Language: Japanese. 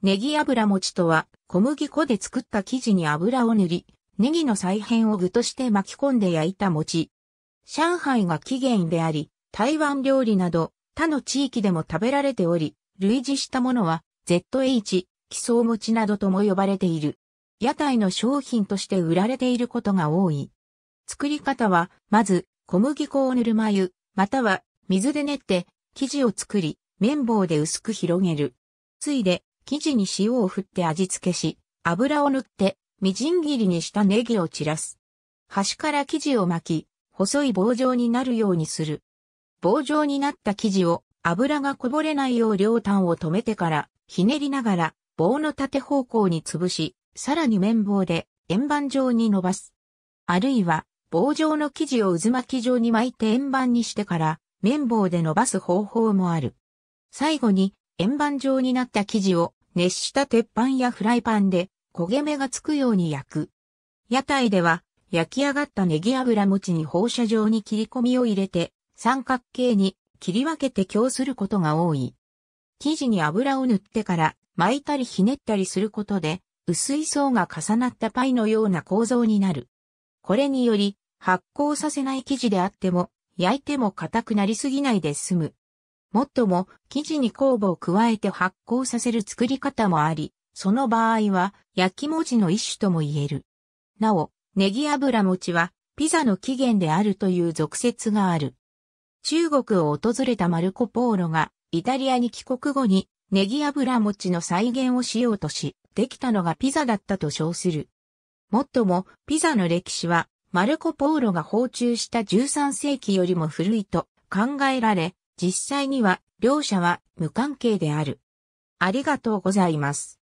ネギ油餅とは、小麦粉で作った生地に油を塗り、ネギの再編を具として巻き込んで焼いた餅。上海が起源であり、台湾料理など他の地域でも食べられており、類似したものは ZH、基礎餅などとも呼ばれている。屋台の商品として売られていることが多い。作り方は、まず、小麦粉を塗る眉、または水で練って、生地を作り、綿棒で薄く広げる。ついで、生地に塩を振って味付けし、油を塗って、みじん切りにしたネギを散らす。端から生地を巻き、細い棒状になるようにする。棒状になった生地を油がこぼれないよう両端を止めてから、ひねりながら棒の縦方向に潰し、さらに綿棒で円盤状に伸ばす。あるいは棒状の生地を渦巻き状に巻いて円盤にしてから、綿棒で伸ばす方法もある。最後に円盤状になった生地を熱した鉄板やフライパンで焦げ目がつくように焼く。屋台では焼き上がったネギ油餅に放射状に切り込みを入れて三角形に切り分けて供することが多い。生地に油を塗ってから巻いたりひねったりすることで薄い層が重なったパイのような構造になる。これにより発酵させない生地であっても焼いても硬くなりすぎないで済む。もっとも、生地に酵母を加えて発酵させる作り方もあり、その場合は、焼き文字の一種とも言える。なお、ネギ油餅は、ピザの起源であるという俗説がある。中国を訪れたマルコ・ポーロが、イタリアに帰国後に、ネギ油餅の再現をしようとし、できたのがピザだったと称する。もっとも、ピザの歴史は、マルコ・ポーロが訪中した13世紀よりも古いと考えられ、実際には両者は無関係である。ありがとうございます。